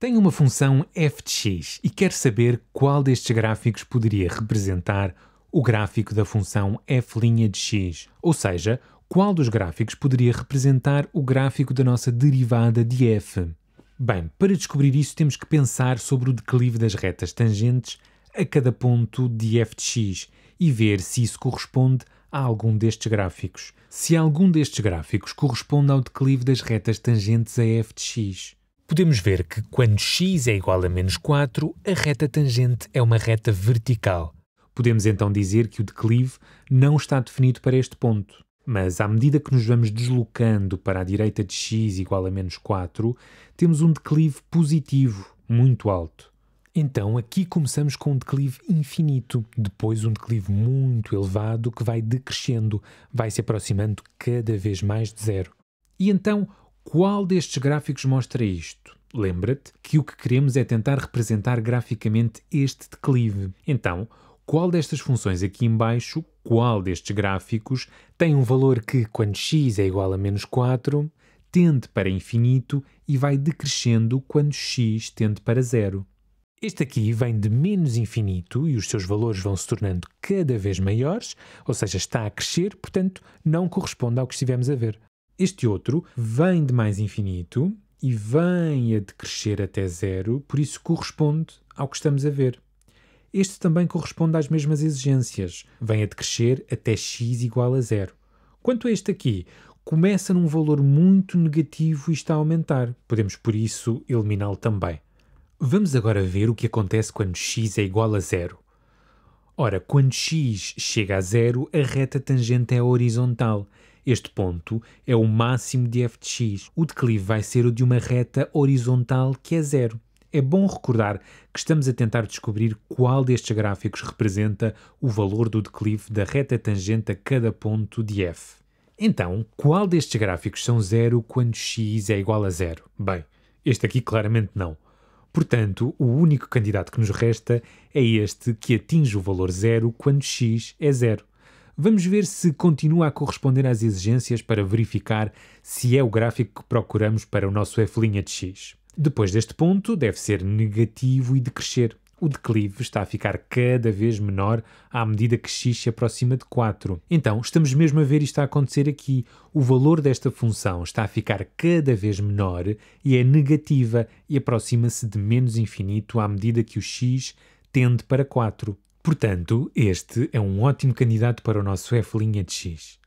Tem uma função f de x e quer saber qual destes gráficos poderia representar o gráfico da função f' de x, ou seja, qual dos gráficos poderia representar o gráfico da nossa derivada de f. Bem, para descobrir isso temos que pensar sobre o declive das retas tangentes a cada ponto de f de x e ver se isso corresponde a algum destes gráficos. Se algum destes gráficos corresponde ao declive das retas tangentes a f de x, podemos ver que quando x é igual a menos 4, a reta tangente é uma reta vertical. Podemos então dizer que o declive não está definido para este ponto. Mas à medida que nos vamos deslocando para a direita de x igual a menos 4, temos um declive positivo, muito alto. Então aqui começamos com um declive infinito, depois um declive muito elevado que vai decrescendo, vai se aproximando cada vez mais de zero. E então qual destes gráficos mostra isto? Lembra-te que o que queremos é tentar representar graficamente este declive. Então, qual destas funções aqui embaixo, qual destes gráficos, tem um valor que, quando x é igual a menos 4, tende para infinito e vai decrescendo quando x tende para zero. Este aqui vem de menos infinito e os seus valores vão se tornando cada vez maiores, ou seja, está a crescer, portanto, não corresponde ao que estivemos a ver. Este outro vem de mais infinito e vem a decrescer até zero, por isso corresponde ao que estamos a ver. Este também corresponde às mesmas exigências, vem a decrescer até x igual a zero. Quanto a este aqui, começa num valor muito negativo e está a aumentar. Podemos, por isso, eliminá-lo também. Vamos agora ver o que acontece quando x é igual a zero. Ora, quando x chega a zero, a reta tangente é horizontal este ponto é o máximo de f de x. O declive vai ser o de uma reta horizontal que é zero. É bom recordar que estamos a tentar descobrir qual destes gráficos representa o valor do declive da reta tangente a cada ponto de f. Então, qual destes gráficos são zero quando x é igual a zero? Bem, este aqui claramente não. Portanto, o único candidato que nos resta é este que atinge o valor zero quando x é zero. Vamos ver se continua a corresponder às exigências para verificar se é o gráfico que procuramos para o nosso f' de x. Depois deste ponto, deve ser negativo e decrescer. O declive está a ficar cada vez menor à medida que x se aproxima de 4. Então, estamos mesmo a ver isto a acontecer aqui. O valor desta função está a ficar cada vez menor e é negativa e aproxima-se de menos infinito à medida que o x tende para 4. Portanto, este é um ótimo candidato para o nosso F' de X.